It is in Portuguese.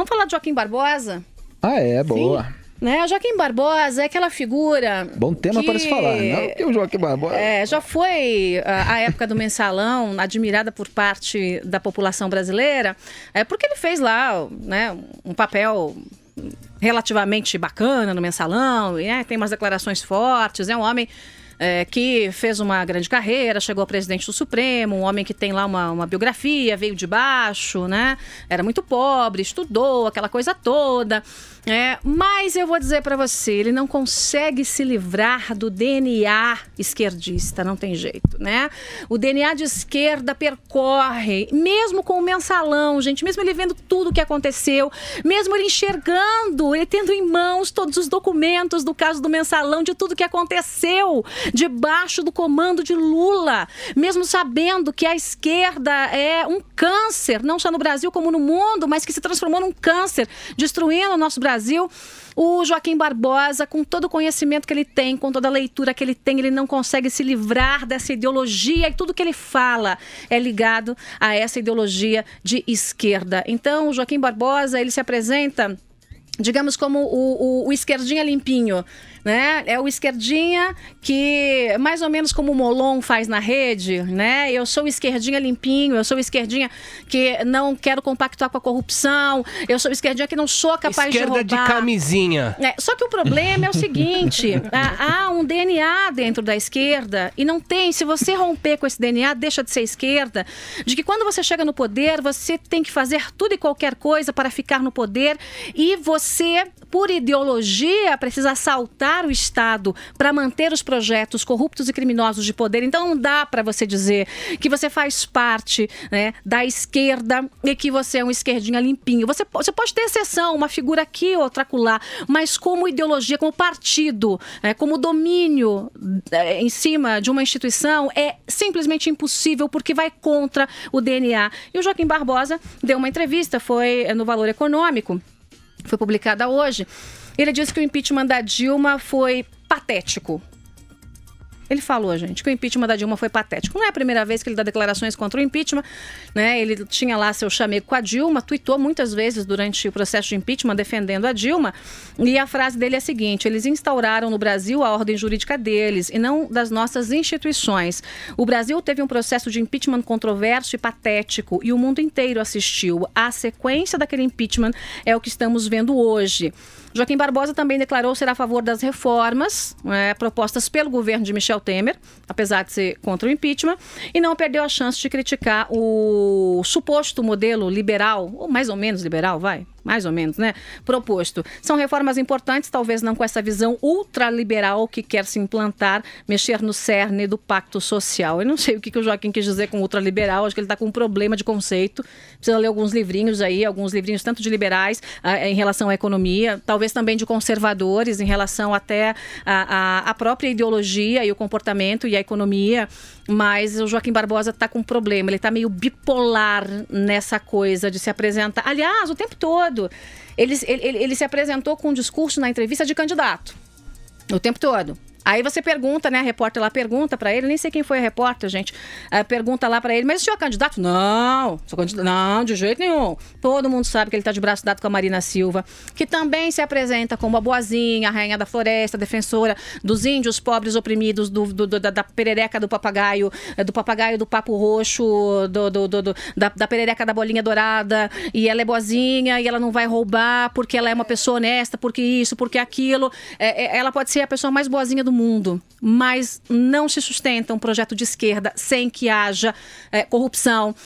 Vamos falar de Joaquim Barbosa? Ah, é, boa. Sim. Né? O Joaquim Barbosa é aquela figura. Bom tema que... para se falar, né? Que o Joaquim Barbosa. É, já foi ah, a, época do mensalão, admirada por parte da população brasileira, é porque ele fez lá né, um papel relativamente bacana no mensalão, né? tem umas declarações fortes, é um homem é, que fez uma grande carreira, chegou a presidente do Supremo, um homem que tem lá uma, uma biografia, veio de baixo, né? Era muito pobre, estudou, aquela coisa toda. É, mas eu vou dizer para você, ele não consegue se livrar do DNA esquerdista, não tem jeito, né? O DNA de esquerda percorre, mesmo com o mensalão, gente, mesmo ele vendo tudo o que aconteceu, mesmo ele enxergando, ele tendo em mãos todos os documentos do caso do mensalão, de tudo que aconteceu, debaixo do comando de Lula, mesmo sabendo que a esquerda é um câncer, não só no Brasil como no mundo, mas que se transformou num câncer, destruindo o nosso Brasil. O Joaquim Barbosa, com todo o conhecimento que ele tem, com toda a leitura que ele tem, ele não consegue se livrar dessa ideologia e tudo que ele fala é ligado a essa ideologia de esquerda. Então, o Joaquim Barbosa, ele se apresenta digamos como o, o, o, esquerdinha limpinho, né? É o esquerdinha que mais ou menos como o Molon faz na rede, né? Eu sou o esquerdinha limpinho, eu sou o esquerdinha que não quero compactuar com a corrupção, eu sou o esquerdinha que não sou capaz Esquerda de roubar. Esquerda de camisinha. É, só que o problema é o seguinte, há um DNA dentro da esquerda e não tem, se você romper com esse DNA, deixa de ser esquerda, de que quando você chega no poder, você tem que fazer tudo e qualquer coisa para ficar no poder e você você, por ideologia, precisa assaltar o Estado para manter os projetos corruptos e criminosos de poder. Então não dá para você dizer que você faz parte né, da esquerda e que você é um esquerdinha limpinho. Você, você pode ter exceção, uma figura aqui, outra acolá, mas como ideologia, como partido, né, como domínio é, em cima de uma instituição é simplesmente impossível porque vai contra o DNA. E o Joaquim Barbosa deu uma entrevista, foi eh, no Valor Econômico foi publicada hoje, ele disse que o impeachment da Dilma foi patético. Ele falou, gente, que o impeachment da Dilma foi patético. Não é a primeira vez que ele dá declarações contra o impeachment, né? Ele tinha lá seu chamego com a Dilma, tweetou muitas vezes durante o processo de impeachment defendendo a Dilma. E a frase dele é a seguinte: eles instauraram no Brasil a ordem jurídica deles e não das nossas instituições. O Brasil teve um processo de impeachment controverso e patético e o mundo inteiro assistiu. A sequência daquele impeachment é o que estamos vendo hoje. Joaquim Barbosa também declarou ser a favor das reformas né, propostas pelo governo de Michel Temer, apesar de ser contra o impeachment, e não perdeu a chance de criticar o suposto modelo liberal, ou mais ou menos liberal, vai, mais ou menos, né, proposto. São reformas importantes, talvez não com essa visão ultraliberal que quer se implantar, mexer no cerne do pacto social. Eu não sei o que, o Joaquim quis dizer com ultraliberal, acho que ele está com um problema de conceito. Precisa ler alguns livrinhos aí, alguns livrinhos tanto de liberais ah, em relação à economia, talvez também de conservadores em relação até à, à própria ideologia e o comportamento e a economia. Mas o Joaquim Barbosa está com um problema, ele está meio bipolar nessa coisa de se apresentar. Aliás, o tempo todo todo, ele, ele, ele se apresentou com um discurso na entrevista de candidato. O tempo todo. Aí você pergunta, né? A repórter lá pergunta para ele, nem sei quem foi a repórter, gente. Eh, pergunta lá para ele, mas o senhor é candidato? Não, sou candidato. Não, de jeito nenhum. Todo mundo sabe que ele tá de braço dado com a Marina Silva, que também se apresenta como a boazinha, a rainha da floresta, defensora dos índios pobres oprimidos, do, do, do da, da, perereca do papagaio, eh, do papagaio do papo roxo, do, do, do da, da, perereca da bolinha dourada. E ela é boazinha e ela não vai roubar porque ela é uma pessoa honesta, porque isso, porque aquilo. É, ela pode ser a pessoa mais boazinha do todo mundo, mas não se sustenta um projeto de esquerda sem que haja é, corrupção,